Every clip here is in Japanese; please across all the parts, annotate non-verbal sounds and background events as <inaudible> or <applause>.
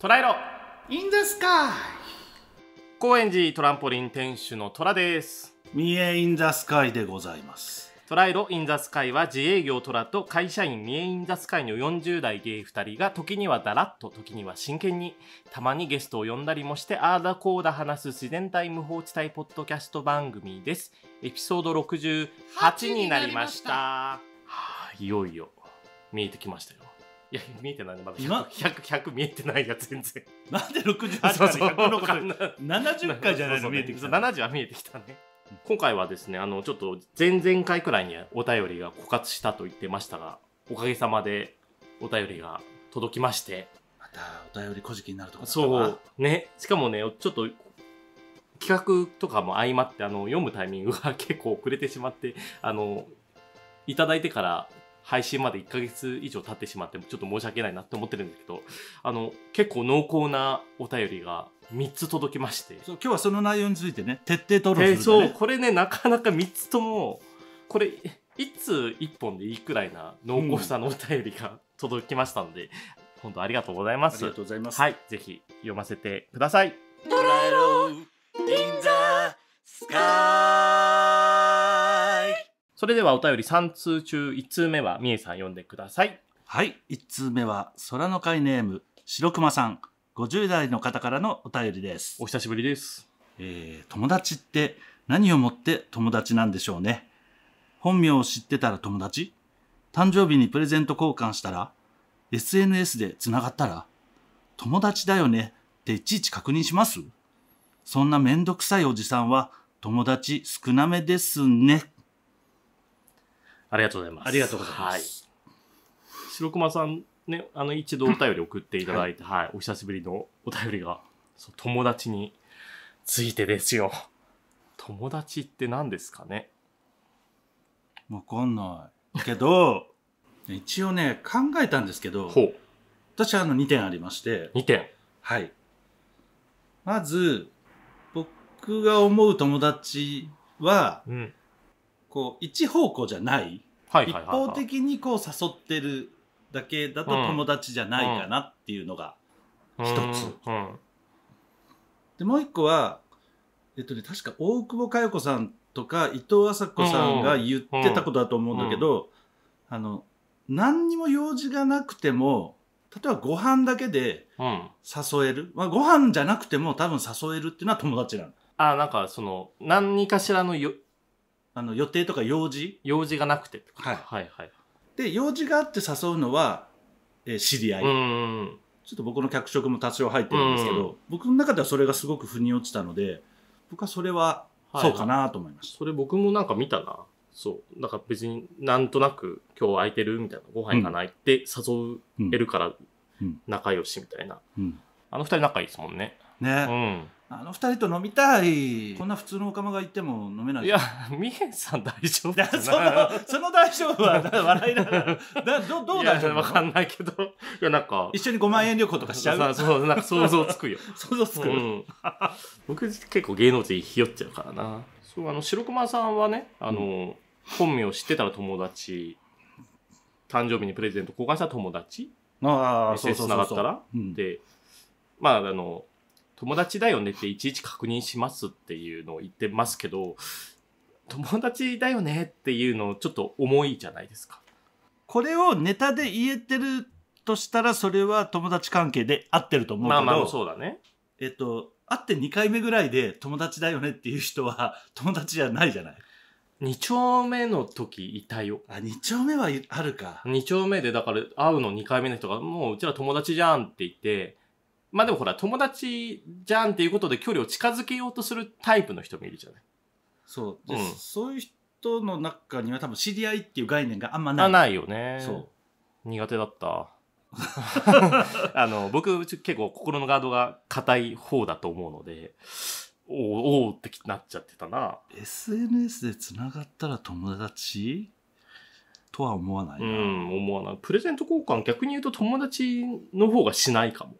トライロインザスカイ高円寺トランポリン店主の虎です三重インザスカイでございますトライロインザスカイは自営業トラと会社員三重インザスカイの40代ゲイ2人が時にはだらっと時には真剣にたまにゲストを呼んだりもしてああだこうだ話す自然体無法地帯ポッドキャスト番組ですエピソード68になりましたはあいよいよ見えてきましたよいや見えてないねまだ 100, 今 100, 100見えてないや全然なんで68回ら1 0の70回じゃないの見えてきたそうそう70は見えてきたね今回はですねあのちょっと前々回くらいにお便りが枯渇したと言ってましたがおかげさまでお便りが届きましてまたお便りこじきになるとかそうねしかもねちょっと企画とかも相まってあの読むタイミングが <laughs> 結構遅れてしまってあのいただいてから配信まで1ヶ月以上経ってしまって、ちょっと申し訳ないなって思ってるんですけど、あの、結構濃厚なお便りが3つ届きまして。そう今日はその内容についてね、徹底討論する、ね、そう、これね、なかなか3つとも、これ、いつ1本でいいくらいな濃厚さのお便りが届きましたので、うん、本当ありがとうございます。ありがとうございます。はい、ぜひ読ませてください。捉えろ in the それではお便り3通中1通目はみえさん読んでくださいはい1通目は空の会ネーム白熊さん50代の方からのお便りですお久しぶりです、えー、友達って何をもって友達なんでしょうね本名を知ってたら友達誕生日にプレゼント交換したら SNS で繋がったら友達だよねっていちいち確認しますそんなめんどくさいおじさんは友達少なめですねありがとうございます。ありがとうございます。はい、白熊さん、ね、あの、一度お便り送っていただいて、はい、はい、お久しぶりのお便りが、そう友達についてですよ。友達って何ですかねわかんない。けど、<laughs> 一応ね、考えたんですけど、ほう私あの2点ありまして。2点はい。まず、僕が思う友達は、うん、こう一方向じゃない,、一方的にこう誘ってるだけだと友達じゃないかなっていうのが一つ、うんうんうん、でもう一個はえっとね確か大久保佳代子さんとか伊藤麻子さんが言ってたことだと思うんだけど、あの何にも用事がなくても例えばご飯だけで誘える、まあ、ご飯じゃなくても多分誘えるっていうのは友達なの。あなんかその何かしらのよあの予定とか用事用事がなくててはいはいはいで用事があって誘うのは、えー知り合い、うんちょっと僕の脚色も多少入ってるんですけど、僕の中ではそれがすごく腑に落ちたので僕はそれははいそうかなと思いました、それ僕もなんか見たなそうだから別になんとなく今日空いてるみたいなご飯行かないって誘うんえるからうん仲良しみたいな、うんあの二人仲いいですもんねね、うんあの二人と飲みたい。こんな普通のオカマが言っても飲めない。いや、みえさん大丈夫だその、その大丈夫は、笑いながら。だどどう大丈夫わかんないけど。いや、なんか。一緒に5万円旅行とかしちゃう。そう、なんか想像つくよ。<laughs> 想像つく、うん、僕結構芸能人ひよっちゃうからな。そう、あの、白熊さんはね、あの、うん、本名知ってたら友達、誕生日にプレゼント交換した友達、ああ、そうそうそうそう。つながったら、うん、で、まあ、あの、友達だよねっていちいち確認しますっていうのを言ってますけど、友達だよねっていうのちょっと重いじゃないですか。これをネタで言えてるとしたら、それは友達関係で合ってると思うけど。まあまあそうだね。えっと、会って2回目ぐらいで友達だよねっていう人は <laughs> 友達じゃないじゃない。二丁目の時いたよ。あ、2丁目はあるか。2丁目でだから会うの2回目の人が、もううちら友達じゃんって言って、まあでもほら、友達じゃんっていうことで距離を近づけようとするタイプの人もいるじゃない。そう。で、うんそういう人の中には多分知り合いっていう概念があんまない。あないよね。そう。苦手だった。<laughs> あの、僕、結構心のガードが硬い方だと思うので、おおおってなっちゃってたな。SNS でつながったら友達とは思わないな、うん、思わない。プレゼント交換、逆に言うと友達の方がしないかも。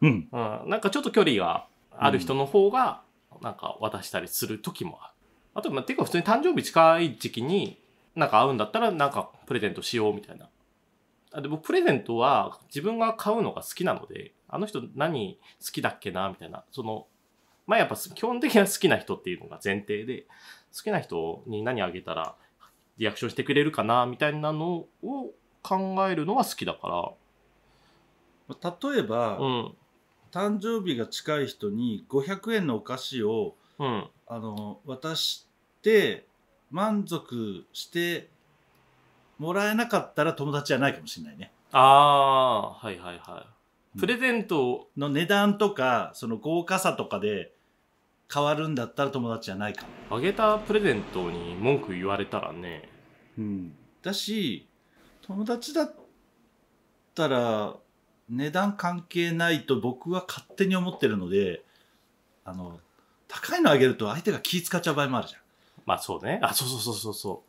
うん、なんかちょっと距離がある人の方が、なんか渡したりする時もある。あと、まあ、ていうか普通に誕生日近い時期に、なんか会うんだったら、なんかプレゼントしようみたいな。あでもプレゼントは自分が買うのが好きなので、あの人何好きだっけなみたいな。その、まあ、やっぱ基本的には好きな人っていうのが前提で、好きな人に何あげたらリアクションしてくれるかなみたいなのを考えるのは好きだから。例えば、うん、誕生日が近い人に500円のお菓子を、うん、あの渡して満足してもらえなかったら友達じゃないかもしれないね。ああはいはいはい。プレゼント、の値段とかその豪華さとかで変わるんだったら友達じゃないかも。あげたプレゼントに文句言われたらね。うん、だし友達だったら値段関係ないと僕は勝手に思ってるのであの高いの上げると相手が気使っちゃう場合もあるじゃんまあそうねあそうそうそうそうそ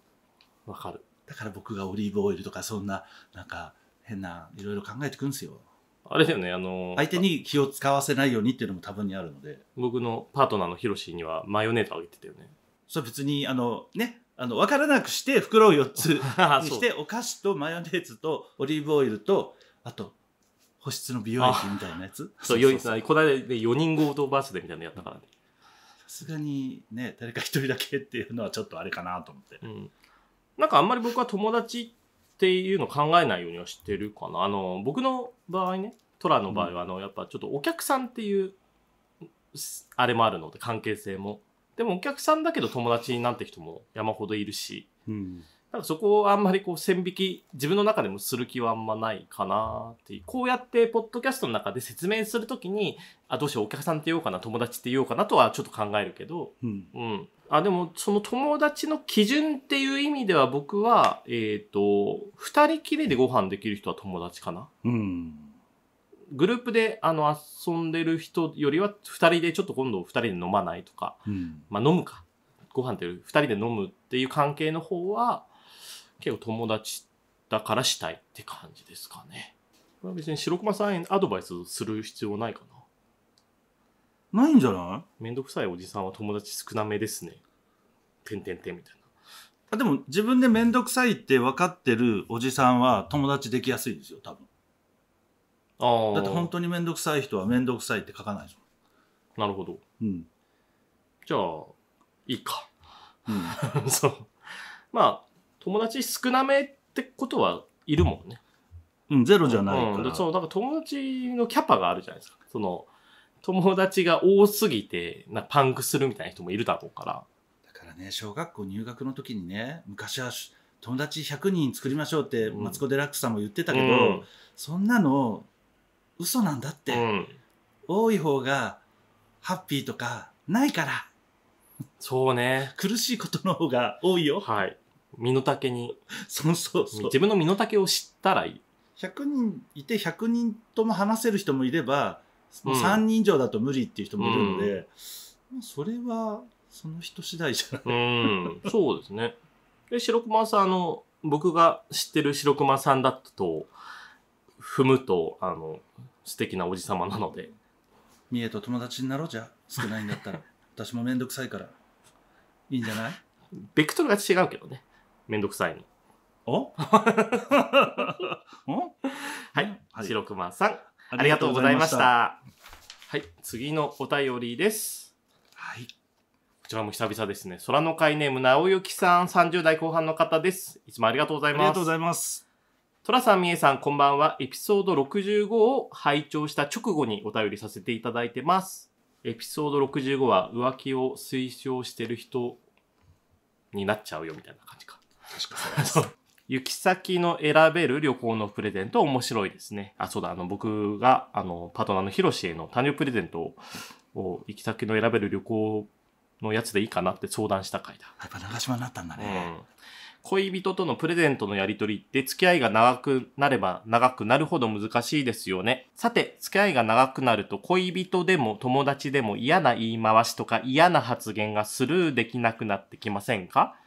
うわかるだから僕がオリーブオイルとかそんななんか変ないろいろ考えてくんですよあれだよねあの相手に気を使わせないようにっていうのも多分にあるので僕のパートナーのヒロシにはマヨネーズあげてたよねそう別にあのねあの分からなくして袋を4つ <laughs> にしてお菓子とマヨネーズとオリーブオイルとあと保湿の美容液みたいなやつそうよいこの間で4人合同バースデーみたいなのやったからねさすがにね誰か1人だけっていうのはちょっとあれかなと思って、うん、なんかあんまり僕は友達っていうの考えないようにはしてるかなあの僕の場合ねトラの場合はあの、やっぱちょっとお客さんっていうあれもあるので関係性もでもお客さんだけど友達になんて人も山ほどいるしうんなんかそこをあんまりこう線引き、自分の中でもする気はあんまないかなっていう。こうやってポッドキャストの中で説明するときに、あ、どうしようお客さんって言おうかな、友達って言おうかなとはちょっと考えるけど、うん。うん、あ、でもその友達の基準っていう意味では僕は、えっ、ー、と、二人きりでご飯できる人は友達かな。うん。グループであの遊んでる人よりは二人でちょっと今度二人で飲まないとか、うん、まあ飲むか。ご飯っていう人で飲むっていう関係の方は結構友達だからしたいって感じですかね。これは別に白熊さんにアドバイスする必要ないかな。ないんじゃないめんどくさいおじさんは友達少なめですね。てんてんてんみたいな。あでも自分でめんどくさいって分かってるおじさんは友達できやすいですよ、多分。ああ。だって本当にめんどくさい人はめんどくさいって書かないでしょ。なるほど。うん。じゃあ、いいか。うん。<laughs> そう。まあ、友達少なめってことはいるもんね。うん、ゼロじゃないから。うん、その、なんか友達のキャパがあるじゃないですか。その、友達が多すぎて、なパンクするみたいな人もいるだろうから。だからね、小学校入学の時にね、昔は友達100人作りましょうって、マツコ・デラックスさんも言ってたけど、うんそんなの嘘なんだって、うん。多い方がハッピーとかないからそうね。苦しいことの方が多いよ。はい。身の丈に。そうそうそう。自分の身の丈を知ったらいい。100人いて100人とも話せる人もいれば、も3人以上だと無理っていう人もいるので、うん、それはその人次第じゃない、うん、そうですね。で、白熊さん、あの、僕が知ってる白熊さんだと、踏むと、あの、素敵なおじ様なので。三重と友達になろうじゃ、少ないんだったら。私も面倒くさいから。いいんじゃないベクトルが違うけどね。めんどくさいに。お <laughs> はい、はい、白熊さん、ありがとうございました。はい、次のお便りです。はい。こちらも久々ですね。空の会ネーム、直行さん、30代後半の方です。いつもありがとうございます。ありがとうございます。トさん、みえさん、こんばんは。エピソード65を拝聴した直後にお便りさせていただいてます。エピソード65は浮気を推奨してる人になっちゃうよみたいな感じか。確か <laughs> 行き先の選べる旅行のプレゼント面白いですね。あ、そうだ、あの、僕が、あの、パートナーのヒロシへの誕生日プレゼントを、行き先の選べる旅行のやつでいいかなって相談した回だ。やっぱ長島になったんだね。うん恋人とのプレゼントのやり取りって付き合いが長くなれば長くなるほど難しいですよね。さて、付き合いが長くなると恋人でも友達でも嫌な言い回しとか嫌な発言がスルーできなくなってきませんか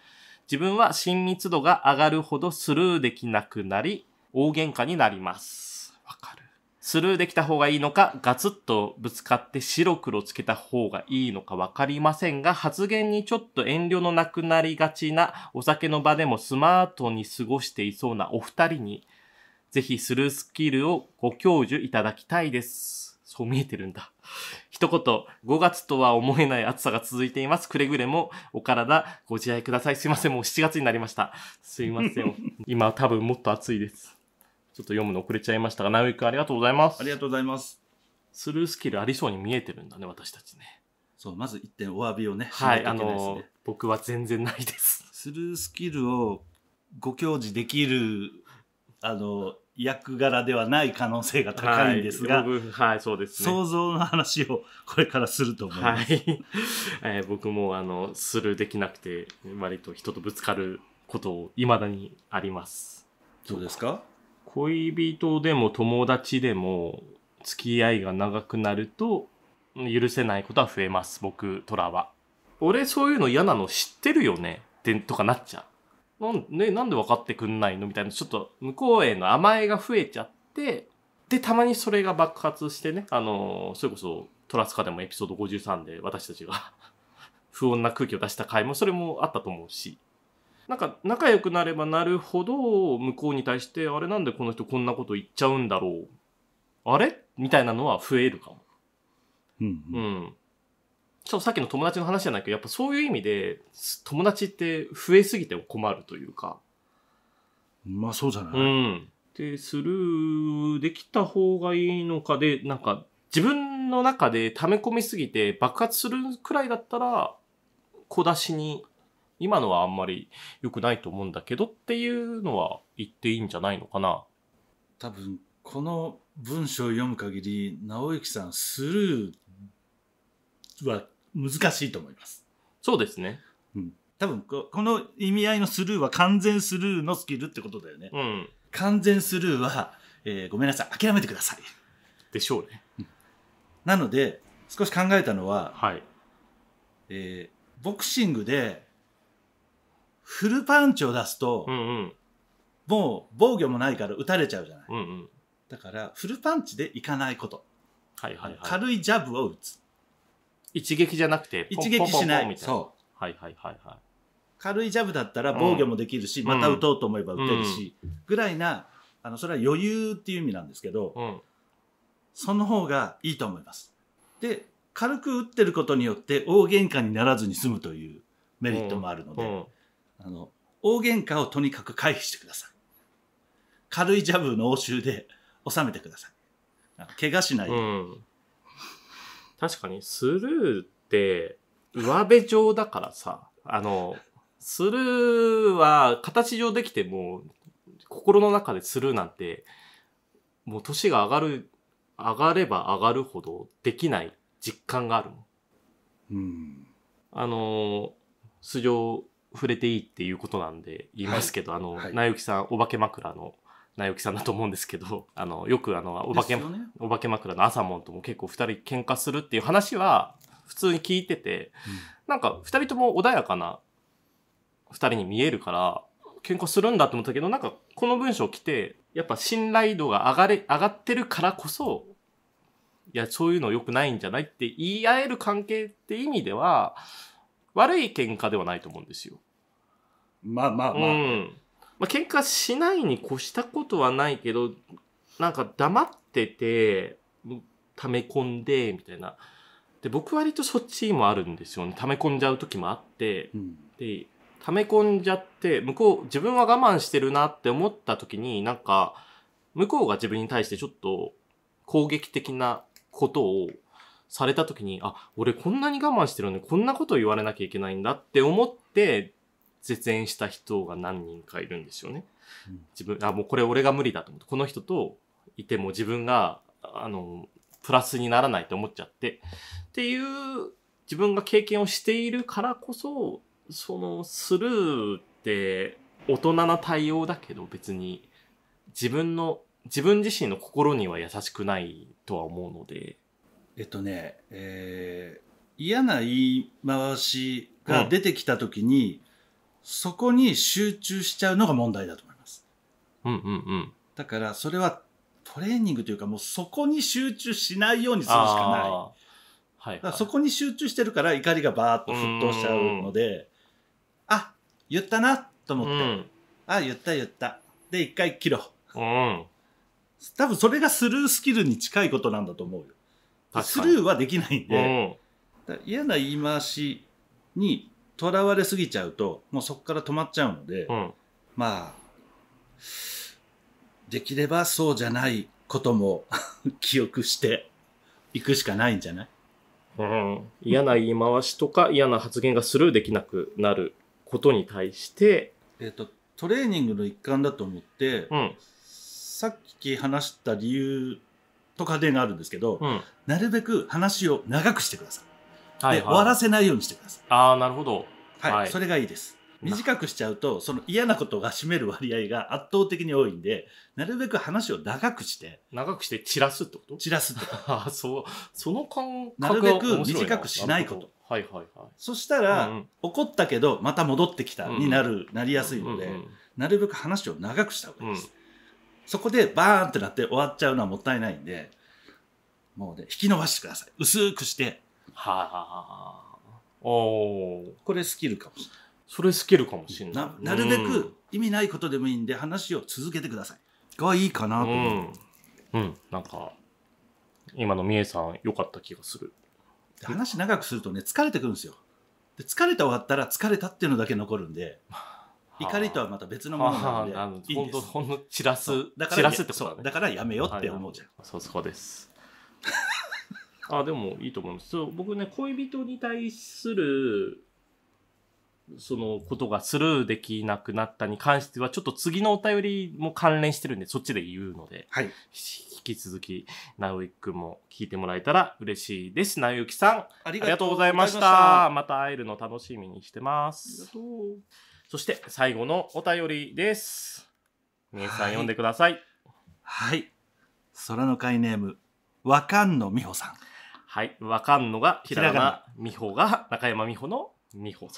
自分は親密度が上がるほどスルーできなくなり、大喧嘩になります。わかる。スルーできた方がいいのか、ガツッとぶつかって白黒つけた方がいいのかわかりませんが、発言にちょっと遠慮のなくなりがちな、お酒の場でもスマートに過ごしていそうなお二人に、ぜひスルースキルをご教授いただきたいです。そう見えてるんだ。<laughs> 一言、5月とは思えない暑さが続いています。くれぐれもお体ご自愛ください。すいません、もう7月になりました。すいません。<laughs> 今多分もっと暑いです。ちょっと読むの遅れちゃいましたが、直井くんありがとうございます。ありがとうございます。スルースキルありそうに見えてるんだね、私たちね。そう、まず一点お詫びをね。はい、いいね、あの僕は全然ないです。スルースキルをご教示できる、あの役柄ではない可能性が高いんですが、はい、はい、そうですね。想像の話をこれからすると思います。はい、<laughs> えー、僕もあのスルーできなくて割と人とぶつかることをいまだにあります。そうですか？恋人でも友達でも付き合いが長くなると許せないことは増えます。僕トラは。俺そういうの嫌なの知ってるよねでてとかなっちゃう。なんね、なんで分かってくんないのみたいな、ちょっと向こうへの甘えが増えちゃって、で、たまにそれが爆発してね、あのー、それこそ、トラスカでもエピソード53で私たちが <laughs> 不穏な空気を出した回も、それもあったと思うし、なんか仲良くなればなるほど、向こうに対して、あれなんでこの人こんなこと言っちゃうんだろう。あれみたいなのは増えるかも。うん、うん。うんちょっとさっきの友達の話じゃないけど、やっぱそういう意味で、友達って増えすぎて困るというか。まあそうじゃない。うん。で、スルーできた方がいいのかで、なんか、自分の中で溜め込みすぎて爆発するくらいだったら、小出しに、今のはあんまり良くないと思うんだけどっていうのは言っていいんじゃないのかな。多分、この文章を読む限り、直之さん、スルーは難しいと思います。そうですね。うん。多分こ、この意味合いのスルーは完全スルーのスキルってことだよね。うん。完全スルーは、えー、ごめんなさい、諦めてください。でしょうね。なので、少し考えたのは、はい。えー、ボクシングで、フルパンチを出すと、うんうん、もう防御もないから打たれちゃうじゃない。うんうん、だから、フルパンチでいかないこと。はいはいはい、軽いジャブを打つ。一撃じゃなくて、一撃しない。そう。はいはいはいはい。軽いジャブだったら防御もできるし、うん、また打とうと思えば打てるし、うん、ぐらいな、あの、それは余裕っていう意味なんですけど、うん、その方がいいと思います。で、軽く打ってることによって大喧嘩にならずに済むというメリットもあるので、あの、大喧嘩をとにかく回避してください。軽いジャブの応酬で収めてください。怪我しないように。確かにスルーって上辺上だからさ、あの、スルーは形上できても、心の中でスルーなんて、もう年が上がる、上がれば上がるほどできない実感があるうん。あの、素性触れていいっていうことなんで言いますけど、はい、あの、はい、なゆきさん、お化け枕のなよきさんだと思うんですけど、<laughs> あの、よくあの、お化け、ね、お化け枕の朝もんとも結構二人喧嘩するっていう話は、普通に聞いてて、うん、なんか二人とも穏やかな二人に見えるから、喧嘩するんだと思ったけど、なんかこの文章来て、やっぱ信頼度が上がれ、上がってるからこそ、いや、そういうの良くないんじゃないって言い合える関係って意味では、悪い喧嘩ではないと思うんですよ。まあまあまあ。うんまあ、喧嘩しないに越したことはないけど、なんか黙ってて、溜め込んで、みたいな。で、僕割とそっちもあるんですよね。溜め込んじゃう時もあって、うん、で、溜め込んじゃって、向こう、自分は我慢してるなって思った時に、なんか、向こうが自分に対してちょっと攻撃的なことをされた時に、あ、俺こんなに我慢してるのにこんなこと言われなきゃいけないんだって思って、絶縁した人が何人かいるんですよね。うん、自分あもうこれ俺が無理だと思ってこの人といても自分があのプラスにならないと思っちゃってっていう自分が経験をしているからこそそのスルーって大人な対応だけど別に自分の自分自身の心には優しくないとは思うので。えっとね、えー、嫌な言い回しが出てきた時に、うんそこに集中しちゃうのが問題だと思います。うんうんうん。だからそれはトレーニングというかもうそこに集中しないようにするしかない。はい、はい、そこに集中してるから怒りがバーッと沸騰しちゃうので、あ、言ったなと思って、うん、あ、言った言った。で、一回切ろう。うん。多分それがスルースキルに近いことなんだと思うよ。スルーはできないんで、うん、嫌な言い回しにとらわれすぎちゃうともうそこから止まっちゃうので、うん、まあできればそうじゃないことも <laughs> 記憶していくしかないんじゃない、うん、嫌な言い回しとか嫌な発言がスルーできなくなることに対して、えっと、とトレーニングの一環だと思って、うん、さっき話した理由とかでがあるんですけど、うん、なるべく話を長くしてください。はいはい、で終わらせないようにしてください。ああ、なるほど、はい。はい、それがいいです。短くしちゃうと、その嫌なことが占める割合が圧倒的に多いんで、なるべく話を長くして。長くして散らすってこと散らすっあそう、その感覚なるべく短くしないこと。はいはいはい。そしたら、うんうん、怒ったけど、また戻ってきたになる、うんうん、なりやすいので、うんうん、なるべく話を長くした方がいいです。うん、そこでバーンってなって終わっちゃうのはもったいないんで、もうね、引き伸ばしてください。薄くして、はあおこれスキルかもしれないそれスキルかもしれないなるべく意味ないことでもいいんで話を続けてくださいがいいかなと思ううん、うん、なんか今のみえさん良かった気がする話長くするとね疲れてくるんですよで疲れて終わったら疲れたっていうのだけ残るんで怒りとはまた別のものなのでんでほんの散らすだから散らすってことだ、ね、だからやめようって思うじゃん、はい、そうそうですあでもいいと思いますそう僕ね恋人に対するそのことがスルーできなくなったに関してはちょっと次のお便りも関連してるんでそっちで言うので、はい、引き続き直行くんも聞いてもらえたら嬉しいです直行さんありがとうございましたまた会えるの楽しみにしてますそして最後のお便りです皆さん読んでくださいはい、はい、空の会ネームわかんのみほさんはい、わかんのが平山美穂が中山美穂の美穂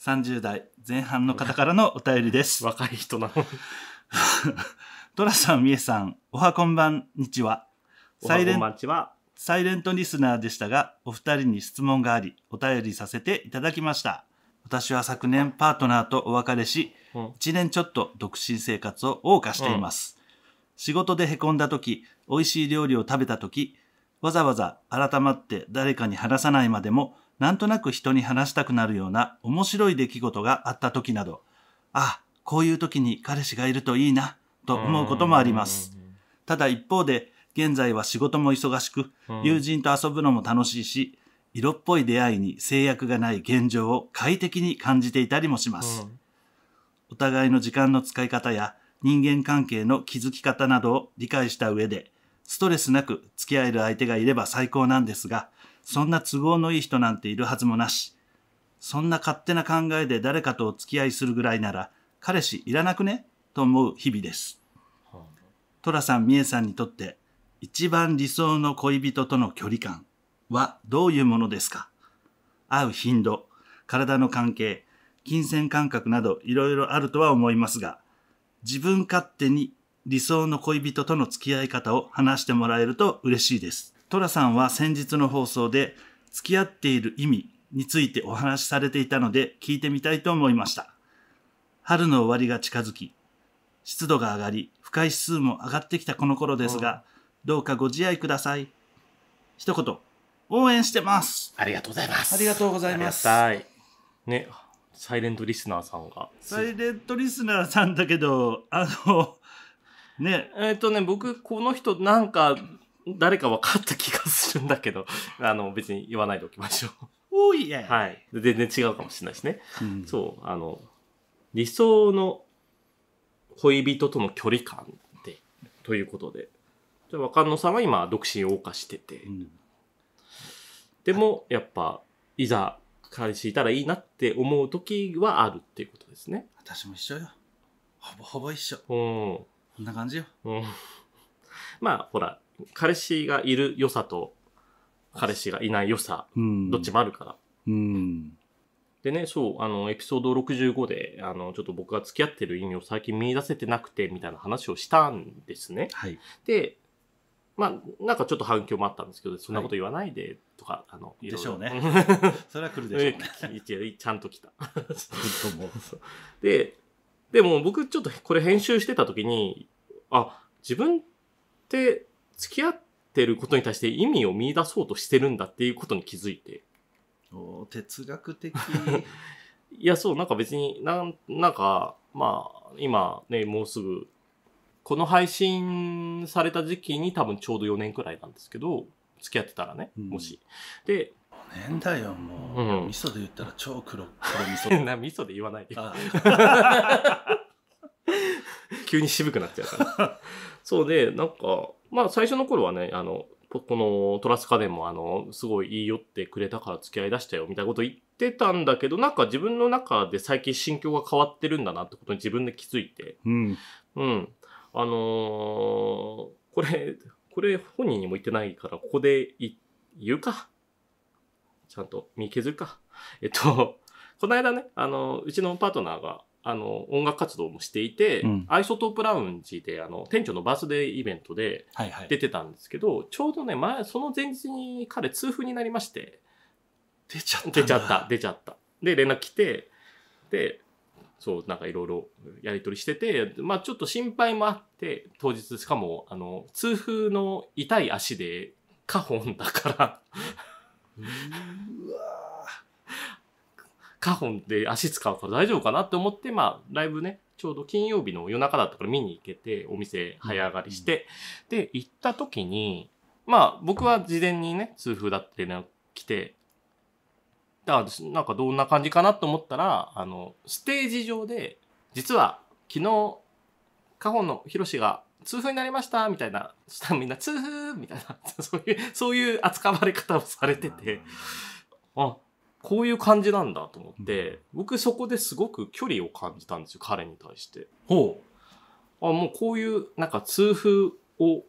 さん。30代前半の方からのお便りです。若い人なの <laughs> トラさん、美恵さん、おはこんばんにちは。サイレンサイレントリスナーでしたが、お二人に質問があり、お便りさせていただきました。私は昨年パートナーとお別れし、1年ちょっと独身生活を謳歌しています。うん、仕事でへこんだ時、美味しい料理を食べた時、わざわざ改まって誰かに話さないまでも、なんとなく人に話したくなるような面白い出来事があった時など、あ、こういう時に彼氏がいるといいな、と思うこともあります。ただ一方で、現在は仕事も忙しく、友人と遊ぶのも楽しいし、色っぽい出会いに制約がない現状を快適に感じていたりもします。お互いの時間の使い方や人間関係の築き方などを理解した上で、ストレスなく付き合える相手がいれば最高なんですが、そんな都合のいい人なんているはずもなし。そんな勝手な考えで誰かとお付き合いするぐらいなら、彼氏いらなくねと思う日々です。寅さん、美恵さんにとって、一番理想の恋人との距離感はどういうものですか会う頻度、体の関係、金銭感覚などいろいろあるとは思いますが、自分勝手に理想の恋人との付き合い方を話してもらえると嬉しいです。トラさんは先日の放送で、付き合っている意味についてお話しされていたので聞いてみたいと思いました。春の終わりが近づき、湿度が上がり、不快指数も上がってきたこの頃ですが、どうかご自愛ください。一言、応援してます。ありがとうございます。ありがとうございます。ね、サイレントリスナーさんが。サイレントリスナーさんだけど、あの、ね。えっとね、僕、この人、なんか、誰か分かった気がするんだけど、<laughs> あの、別に言わないでおきましょう。おいえ。はい。全然違うかもしれないしね。うん、そう、あの、理想の恋人との距離感で、ということで。じゃ若野さんは今、独身を謳歌してて。うん、でも、やっぱ、いざ、彼氏いたらいいなって思う時はあるっていうことですね。私も一緒よ。ほぼほぼ一緒。うん。こんな感じよ。うん。まあ、ほら、彼氏がいる良さと、彼氏がいない良さ、どっちもあるから。うん。でね、そう、あの、エピソード65で、あの、ちょっと僕が付き合ってる意味を最近見出せてなくて、みたいな話をしたんですね。はい。で、まあ、なんかちょっと反響もあったんですけど、そんなこと言わないで、とか、あの、いろでしょうね。<laughs> それは来るでしょうね。<laughs> ちゃんと来た。<laughs> うで、でも僕ちょっとこれ編集してた時に、あ、自分って付き合ってることに対して意味を見出そうとしてるんだっていうことに気づいて。お哲学的。<laughs> いや、そう、なんか別に、なん、なんか、まあ、今ね、もうすぐ、この配信された時期に多分ちょうど4年くらいなんですけど、付き合ってたらね、もし。うん、で、んだよもう、うん、味噌で言ったら超黒黒味噌 <laughs> な味噌で言わないで <laughs> 急に渋くなっちゃうからそうでなんかまあ最初の頃はねあのこのトラス家電もあのすごい言い寄ってくれたから付き合いだしたよみたいなこと言ってたんだけどなんか自分の中で最近心境が変わってるんだなってことに自分で気づいてうん、うん、あのー、これこれ本人にも言ってないからここで言うかちゃんと身削るか。えっと、<laughs> この間ね、あの、うちのパートナーが、あの、音楽活動もしていて、うん、アイソトープラウンジで、あの、店長のバースデーイベントで出てたんですけど、はいはい、ちょうどね、前、その前日に彼痛風になりまして、出ちゃった。出ちゃった、出ちゃった。で、連絡来て、で、そう、なんかいろいろやり取りしてて、まあちょっと心配もあって、当日、しかも、あの、痛風の痛い足で、花本だからうわカホンで足使うから大丈夫かなって思って、まあ、ライブね、ちょうど金曜日の夜中だったから見に行けて、お店早上がりして、うん、で、行った時に、まあ、僕は事前にね、痛風だってね、来て、だからなんかどんな感じかなと思ったら、あの、ステージ上で、実は昨日、カホンのヒロシが痛風になりましたみたいなしたらみんな痛風みたいな <laughs> そういうそういう扱われ方をされててあこういう感じなんだと思って、うん、僕そこですごく距離を感じたんですよ彼に対して。ほうあもうこういうなんか痛風を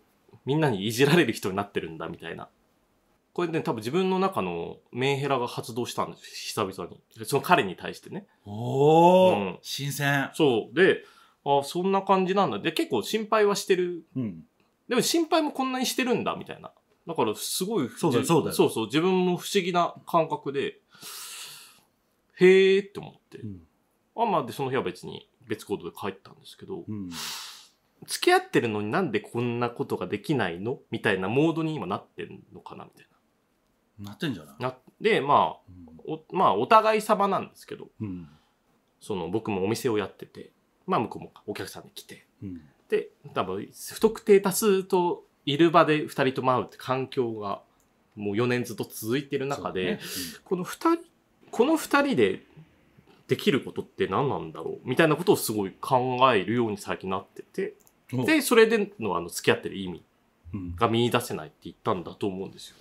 みんなにいじられる人になってるんだみたいな。これね多分自分の中のメンヘラが発動したんです久々にその彼に対してね。おお、うん、新鮮そうであそんな感じなんだ。で、結構心配はしてる。うん。でも心配もこんなにしてるんだ、みたいな。だから、すごい、そうだそうだそうそう、自分も不思議な感覚で、へーって思って。うん、あ、まあ、で、その日は別に別行動で帰ったんですけど、うん、付き合ってるのになんでこんなことができないのみたいなモードに今なってんのかな、みたいな。なってんじゃないなで、まあ、うん、おまあ、お互い様なんですけど、うん、その、僕もお店をやってて、まあ、向こうもお客さんに来て、うん、で多分不特定多数といる場で2人とも会うって環境がもう4年ずっと続いてる中で、ねうん、この2人この2人でできることって何なんだろうみたいなことをすごい考えるように最近なっててでそれでのあの付き合ってる意味が見出せないって言ったんだと思うんですよ。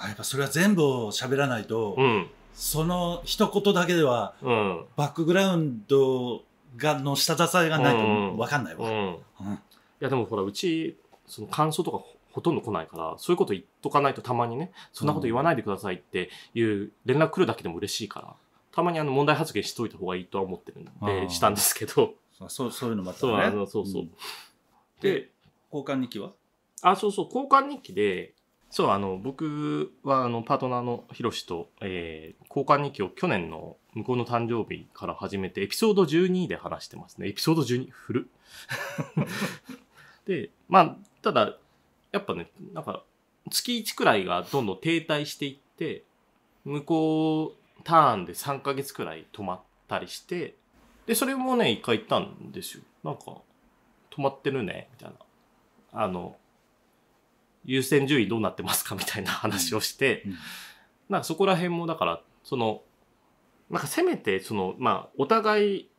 うん、やっぱそれは全部を喋らないと、うん、その一言だけでは、バックグラウンドがの下支えがないと分かんないわ、うんうん、いやでもほらうちその感想とかほとんど来ないからそういうこと言っとかないとたまにねそんなこと言わないでくださいっていう連絡来るだけでも嬉しいからたまにあの問題発言しといた方がいいとは思ってるんでしたんですけどそうそういうのもあったねそうそうそう、うん、で交換日記はあそうそう交換日記でそうあの僕はあのパートナーのヒロシと、えー、交換日記を去年の向こうの誕生日から始めてエピソード12で話してますねエピソード12古 <laughs> でまあただやっぱねなんか月1くらいがどんどん停滞していって向こうターンで3ヶ月くらい止まったりしてでそれもね一回行ったんですよなんか止まってるねみたいなあの優先順位どうなってますかみたいな話をして、なんかそこら辺もだからそのなんかせめてそのまあお互い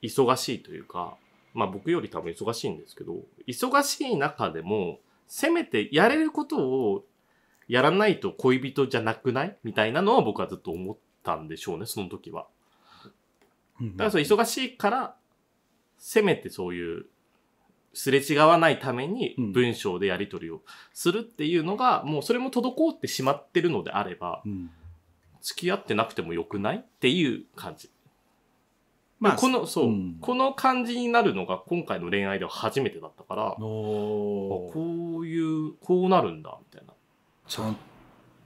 忙しいというかまあ僕より多分忙しいんですけど忙しい中でもせめてやれることをやらないと恋人じゃなくないみたいなのは僕はずっと思ったんでしょうねその時は。だからそ忙しいからせめてそういうすれ違わないために文章でやり取りをするっていうのが、もうそれも滞ってしまってるのであれば、付き合ってなくてもよくないっていう感じ。まあ、この、そう、うん、この感じになるのが今回の恋愛では初めてだったから、こういう、こうなるんだ、みたいな。ちゃん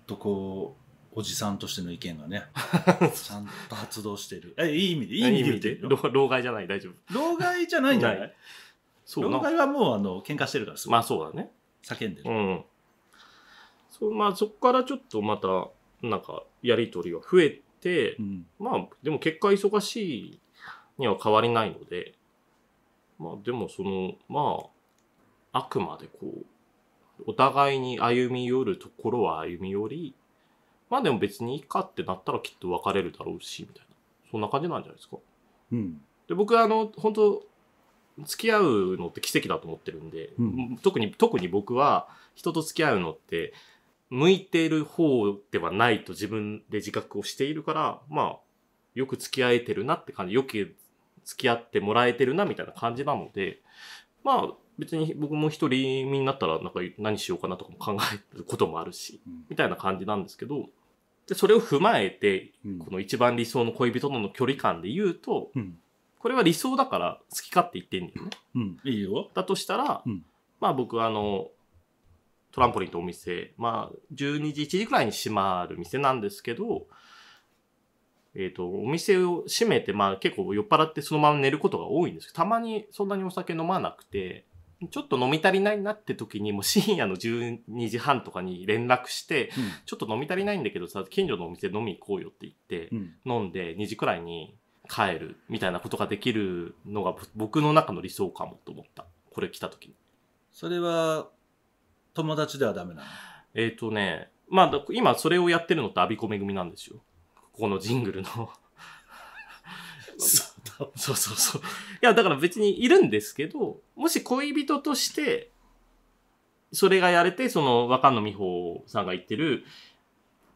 とこう、おじさんとしての意見がね、<laughs> ちゃんと発動してる。え、いい意味でいい意味で老害じゃない、大丈夫。老害じゃないんじゃないそう老害はもうあの喧嘩してるからすまあそうだね。叫んでる、うん。そうまあそこからちょっとまた、なんか、やりとりが増えて、うんまあでも結果忙しいには変わりないので、まあでもその、まあ、あくまでこう、お互いに歩み寄るところは歩み寄り、まあでも別にいいかってなったらきっと別れるだろうし、みたいな。そんな感じなんじゃないですか。うんで僕あの本当付き合うのって奇跡だと思ってるんで、うん、特に特に僕は人と付き合うのって向いてる方ではないと自分で自覚をしているからまあよく付き合えてるなって感じよく付き合ってもらえてるなみたいな感じなのでまあ別に僕も一人身になったらなんか何しようかなとかも考えることもあるし、うん、みたいな感じなんですけどでそれを踏まえて、うん、この一番理想の恋人との距離感で言うと、うん、これは理想だから好き勝手言ってんだよね。うん、いいよ。だとしたら、うんまあ僕あの、トランポリンとお店、まあ12時、1時くらいに閉まる店なんですけど、えっ、と、お店を閉めて、まあ結構酔っ払ってそのまま寝ることが多いんですけど、たまにそんなにお酒飲まなくて、ちょっと飲み足りないなって時に、も深夜の12時半とかに連絡して、うんちょっと飲み足りないんだけどさ、近所のお店飲み行こうよって言って、うん飲んで2時くらいに帰るみたいなことができるのが僕の中の理想かもと思った。これ来た時に。それは、友達ではダメなのえっ、ー、とね、まあ、今それをやってるのってアビコめ組なんですよ。ここのジングルのそうそうそう。いや、だから別にいるんですけど、もし恋人として、それがやれて、その若野美穂さんが言ってる、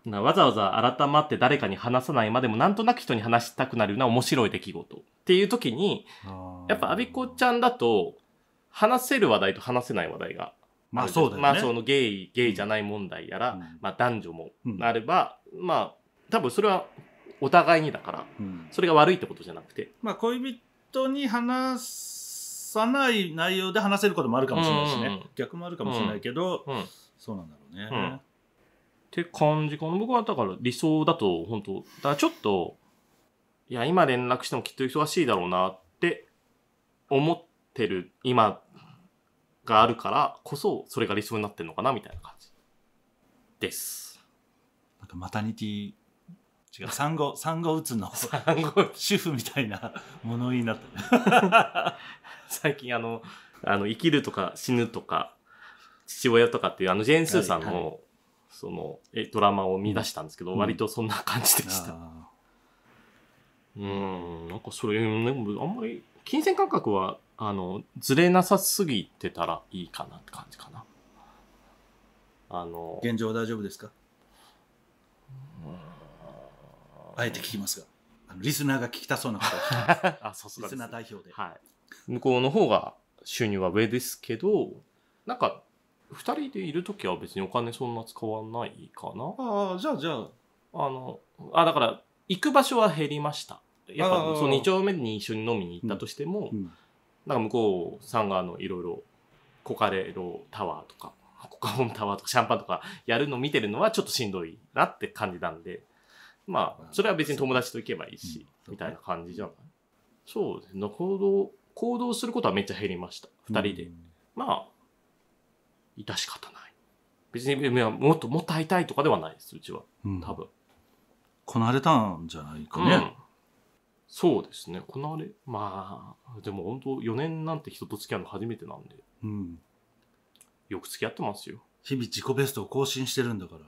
なわざわざ改まって誰かに話さないまでもなんとなく人に話したくなるような面白い出来事っていう時にやっぱアビコちゃんだと話せる話題と話せない話題がまあそうだね。まあそのゲイ、ゲイじゃない問題やら、うん、まあ男女もあれば、うん、まあ多分それはお互いにだから、うん、それが悪いってことじゃなくて。まあ恋人に話さない内容で話せることもあるかもしれないしね。うんうん、逆もあるかもしれないけど、そうなんだろうね。って感じかな。僕はだから理想だと、本当だからちょっと、いや、今連絡してもきっと忙しいだろうなって思ってる今があるからこそ、それが理想になってるのかなみたいな感じです。なんかマタニティ、違う、産後、産後うつの <laughs> 産後主婦みたいな物言いになった。最近あの、あの、生きるとか死ぬとか、父親とかっていうあのジェーン・スーさんの、はいはいそのえドラマを見出したんですけど、うん割とそんな感じでした。うんなんかそれ、あんまり金銭感覚はあのずれなさすぎてたらいいかなって感じかな。あの現状は大丈夫ですかあえて聞きますがあのリスナーが聞きたそうなことを聞きます <laughs> あさすリがリスナー代表で、はい、向こうの方が収入は上ですけどなんか2人でいる時は別にお金そんな使わないかなああじゃあじゃああのあだから行く場所は減りましたやっぱその2丁目に一緒に飲みに行ったとしても、うんうん、なんか向こうさんがあのいろいろコカレロタワーとかコカホンタワーとかシャンパンとかやるの見てるのはちょっとしんどいなって感じなんでまあそれは別に友達と行けばいいし、みたいな感じじゃないそうですね行動行動することはめっちゃ減りました2人で、まあ致し方ない。別に、もっと、もっと会いたいとかではないです、うちは。うん、多分。こなれたんじゃないかね。うん、そうですね。こなれ、まあ、でも本当4年なんて人と付き合うの初めてなんで。うん。よく付き合ってますよ。日々自己ベストを更新してるんだから。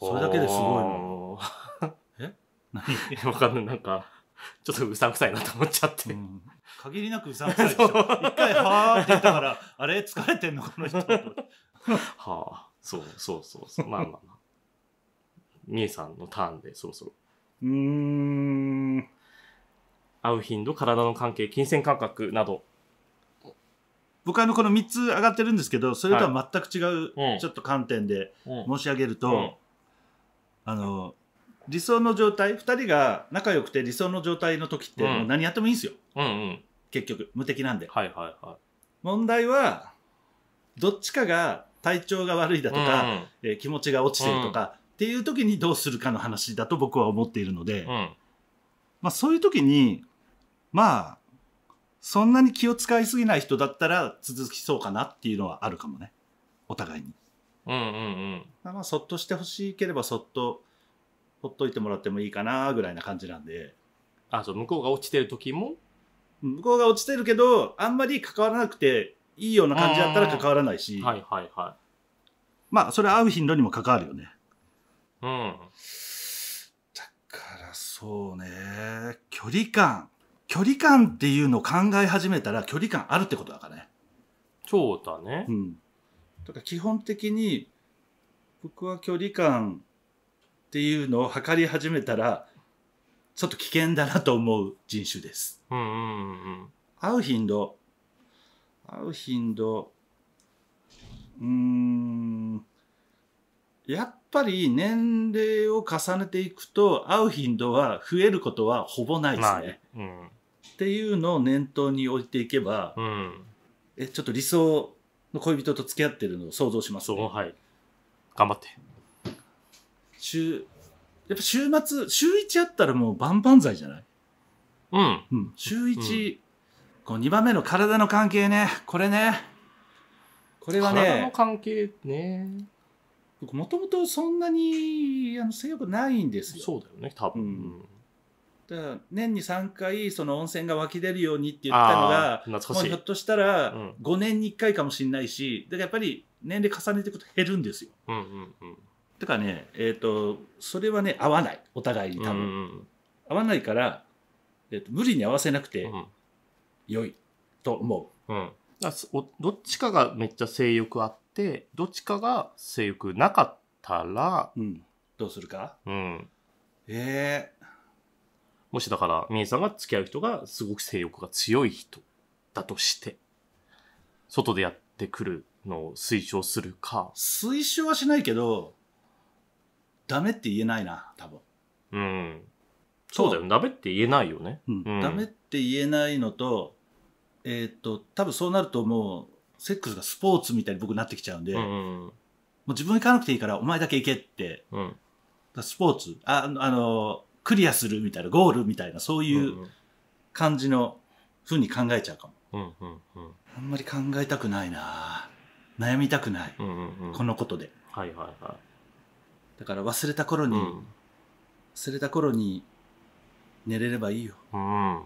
それだけですごいもえ何 <laughs> わかんない。なんか、<laughs> ちょっとうさんくさいなと思っちゃって、うん、限りなくうさんくさいでしょ <laughs> 一回「はあ」って言ったから「あれ疲れてんのこの人」<laughs> はあそうそうそうそうまあまあみえ兄さんのターンでそろそろうん会う頻度体の関係金銭感覚など僕はあのこの3つ上がってるんですけどそれとは全く違う、はい、ちょっと観点で申し上げると、うんうん、あの理想の状態2人が仲良くて理想の状態の時ってもう何やってもいいんですよ、うんうん結局無敵なんで、はいはいはい問題はどっちかが体調が悪いだとか、えー気持ちが落ちてるとか、っていう時にどうするかの話だと僕は思っているので、うんまあ、そういう時にまあそんなに気を使いすぎない人だったら続きそうかなっていうのはあるかもねお互いに、うんうんうんまあ、そっとしてほしければそっとほっといてもらってもいいかなぐらいな感じなんであそう向こうが落ちてる時も向こうが落ちてるけどあんまり関わらなくていいような感じだったら関わらないし、はいはいはい、まあそれ会う頻度にも関わるよねうんだからそうね距離感距離感っていうのを考え始めたら距離感あるってことだからねそうだねうんだから基本的に僕は距離感っていうのを測り始めたらちょっと危険だなと思う人種です。う会う頻度会う頻度うんやっぱり年齢を重ねていくと会う頻度は増えることはほぼないですね。うん、っていうのを念頭に置いていけば、うん、えちょっと理想の恋人と付き合ってるのを想像します、ね、はい、頑張って。週、やっぱ週末、週1あったらもう万々歳じゃないうん。うん。週1、うん、こう2番目の体の関係ね。これね。これはね。体の関係ね。僕もともとそんなにあの性欲ないんですよ。そうだよね、多分。うんだから年に3回その温泉が湧き出るようにって言ったのがもうひょっとしたら5年に1回かもしれないしだからやっぱり年齢重ねていくと減るんですよ。うんうんうん、だからね、えーと、それはね合わないお互いに多分、うんうん、合わないから、えーと、無理に合わせなくて、良いと思う、うん、だどっちかがめっちゃ性欲あってどっちかが性欲なかったら、うん、どうするか、うん、ええー、もしだからみえさんが付き合う人がすごく性欲が強い人だとして外でやってくるのを推奨するか推奨はしないけどダメって言えないな多分うんそうだよダメって言えないよね、うんうん、ダメって言えないのとえー、っと多分そうなるともうセックスがスポーツみたいに僕なってきちゃうんで、うん、もう自分行かなくていいからお前だけ行けって、うん、スポーツああのクリアするみたいなゴールみたいなそういう感じのふうに考えちゃうかも、うんうんうん、あんまり考えたくないな悩みたくない、うんうんうん、このことで。はいはいはいだから忘れた頃に、うん、忘れた頃に寝れればいいよ、うん、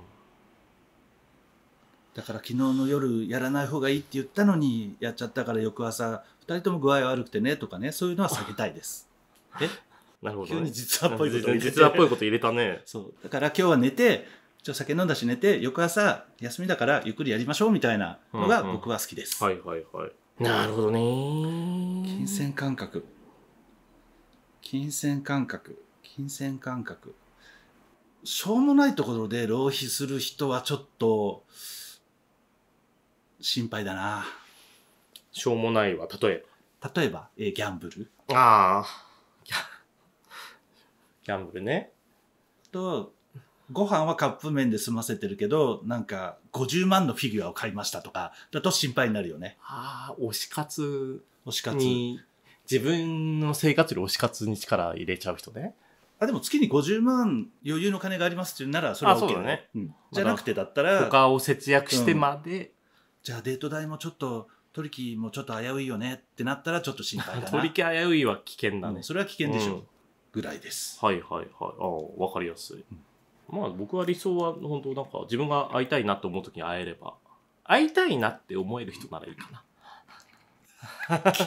だから昨日の夜やらない方がいいって言ったのにやっちゃったから翌朝2人とも具合悪くてねとかねそういうのは避けたいです <laughs> えなるほど、ね、急に実話っぽいこと実話っぽいこと入れたねそうだから今日は寝てちょ酒飲んだし寝て翌朝休みだからゆっくりやりましょうみたいなのが僕は好きです、うんうん、はいはいはいなるほどね金銭感覚金銭感覚、金銭感覚。しょうもないところで浪費する人はちょっと、心配だな。しょうもないは、例えば例えば、えギャンブル。ああ。ギャンブルね。と、ご飯はカップ麺で済ませてるけど、なんか、50万のフィギュアを買いましたとか、だと心配になるよね。ああ、推し活に自分の生活より推し活に力入れちゃう人ね。あ、でも月に50万余裕の金がありますっていうなら、それは OK だね、うん。じゃなくてだったら。他を節約してまで、うん、じゃあデート代もちょっと、取引もちょっと危ういよねってなったらちょっと心配だな。取 <laughs> 引危ういは危険だね、うん。それは危険でしょう。ぐらいです。はいはいはい。ああ、わかりやすい。まあ僕は理想は本当なんか自分が会いたいなと思う時に会えれば、会いたいなって思える人ならいいかな。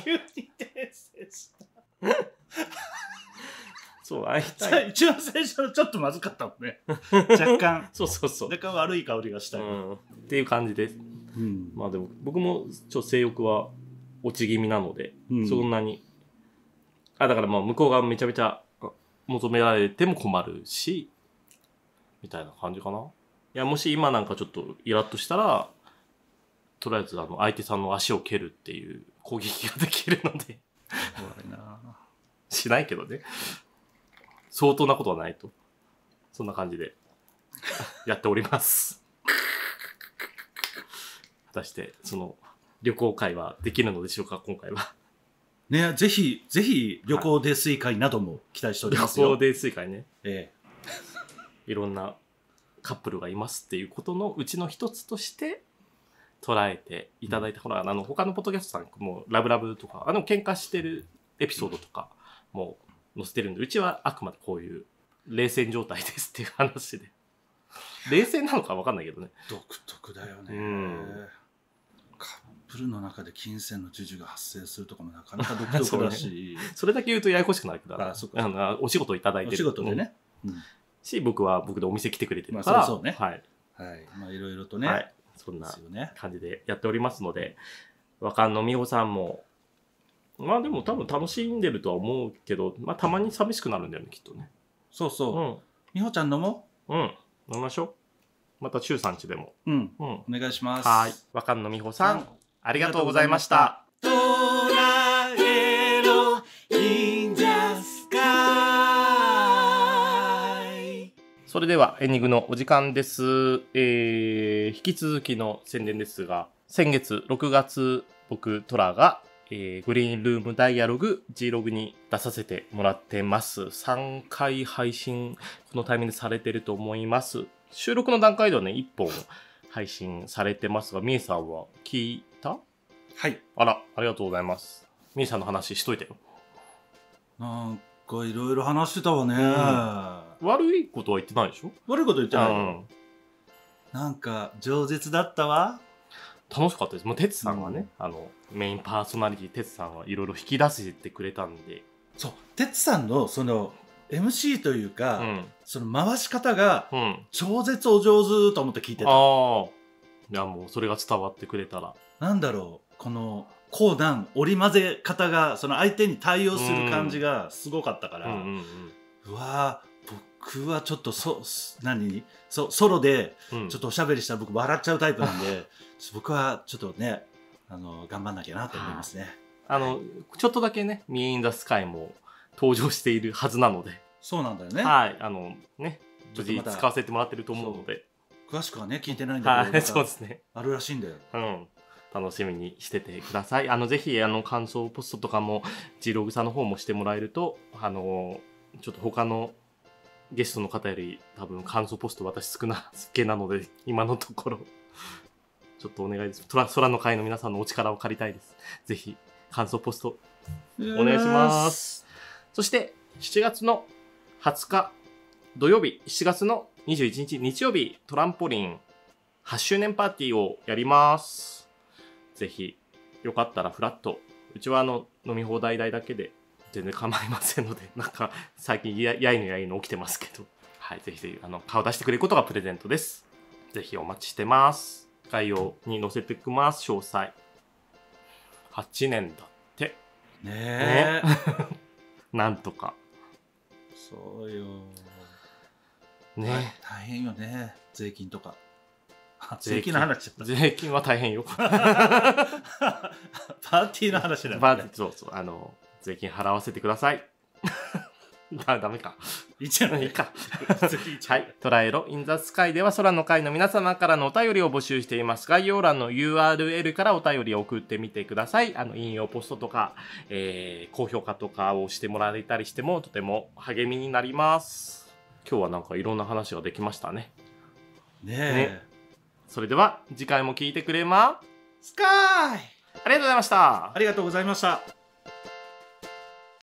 急に訂正した。<laughs> そう、あいつ。一番最初はちょっとまずかったもんね。若干。<laughs> そうそうそう。若干悪い香りがしたい、うん。っていう感じです。うん、まあでも、僕もちょ性欲は落ち気味なので、うん、そんなに。あ、だからまあ向こうがめちゃめちゃ求められても困るし、みたいな感じかな。いや、もし今なんかちょっとイラッとしたら、とりあえずあの相手さんの足を蹴るっていう攻撃ができるので怖いなしないけどね相当なことはないとそんな感じでやっております果たしてその旅行会はできるのでしょうか今回はねぜひぜひ旅行泥酔会なども期待しておりますよ、旅行泥酔会ねええいろんなカップルがいますっていうことのうちの一つとして捉えていただいたほら、あの、他のポッドキャストさんもラブラブとか、あの、喧嘩してるエピソードとかも載せてるんで、うちはあくまでこういう冷戦状態ですっていう話で。冷戦なのかわかんないけどね。独特だよね。うんカップルの中で金銭の授受が発生するとかもなかなか独特だし <laughs> そ、ね、それだけ言うとややこしくなるけどあのお仕事いただいてるお仕事でね、うん、し僕は僕でお店来てくれてるから、まあ、そうねはい、はい、まあいろいろとね、はい、そんな感じでやっておりますので、若野美穂さんも、まあでも多分楽しんでるとは思うけど、まあたまに寂しくなるんだよね、きっとね。そうそう。うん、美穂ちゃん飲もううん。飲みましょう。また中産地でも。うん。うん、お願いします。はい。若野美穂さん、ありがとうございました。それではエンディングのお時間です。えー、引き続きの宣伝ですが、先月6月、僕、トラが、えー、グリーンルームダイアログ G ログに出させてもらってます。3回配信、このタイミングでされてると思います。収録の段階ではね、1本配信されてますが、みえさんは聞いたはい。あら、ありがとうございます。みえさんの話しといてよ。なんかいろいろ話してたわね。うん悪いことは言ってないでしょ悪いこと言ってない、うん、なんか饒舌だったわ楽しかったですもう哲さんはね、うん、あのメインパーソナリティ哲さんはいろいろ引き出してくれたんでそう哲さんのその MC というか、うん、その回し方が超絶お上手と思って聞いてた、うあいやもうそれが伝わってくれたらなんだろうこの講談織り交ぜ方がその相手に対応する感じがすごかったから、うわ僕はちょっとそ何そソロでちょっとおしゃべりしたら僕笑っちゃうタイプなんで、うん、僕はちょっとねあの頑張んなきゃなと思いますね。あの、ちょっとだけね「ミー t ン・ e ス k y も登場しているはずなのでそうなんだよね。はいあのね無事使わせてもらってると思うので詳しくはね聞いてないんだけど、はい、そうですねあるらしいんだよ。うん楽しみにしててください。あの、ぜひ、あの、感想ポストとかも、ジログさんの方もしてもらえると、あの、ちょっと他のゲストの方より多分感想ポスト私少なすけなので、<laughs> 今のところちょっとお願いです。空空の会の皆さんのお力を借りたいです。ぜひ、感想ポスト、お願いします。そして、7月の20日土曜日、7月の21日日曜日、トランポリン8周年パーティーをやります。ぜひ、よかったらフラット。うちはあの、飲み放題代だけで全然構いませんので、<laughs> なんか最近ややいのやいの起きてますけど、はい、ぜひぜひあの顔出してくれることがプレゼントです。ぜひお待ちしてます。概要に載せてきます、詳細。8年だって。ねえ。ね <laughs> なんとか。そうよ。ね、大変よね。税金とか。税金の話税金は大変よ。<laughs> パーティーの話だ、ね、パーティー、そうそう。あの、税金払わせてください。だ、<laughs> ダメか。いいじゃないか。<laughs> はい。トライロインザスカイでは空の会の皆様からのお便りを募集しています。概要欄の URL からお便りを送ってみてください。あの、引用ポストとか、えー、高評価とかをしてもらえたりしても、とても励みになります。今日はなんかいろんな話ができましたね。ねえ。ねそれでは、次回も聞いてくれまスカイありがとうございました。ありがとうございました。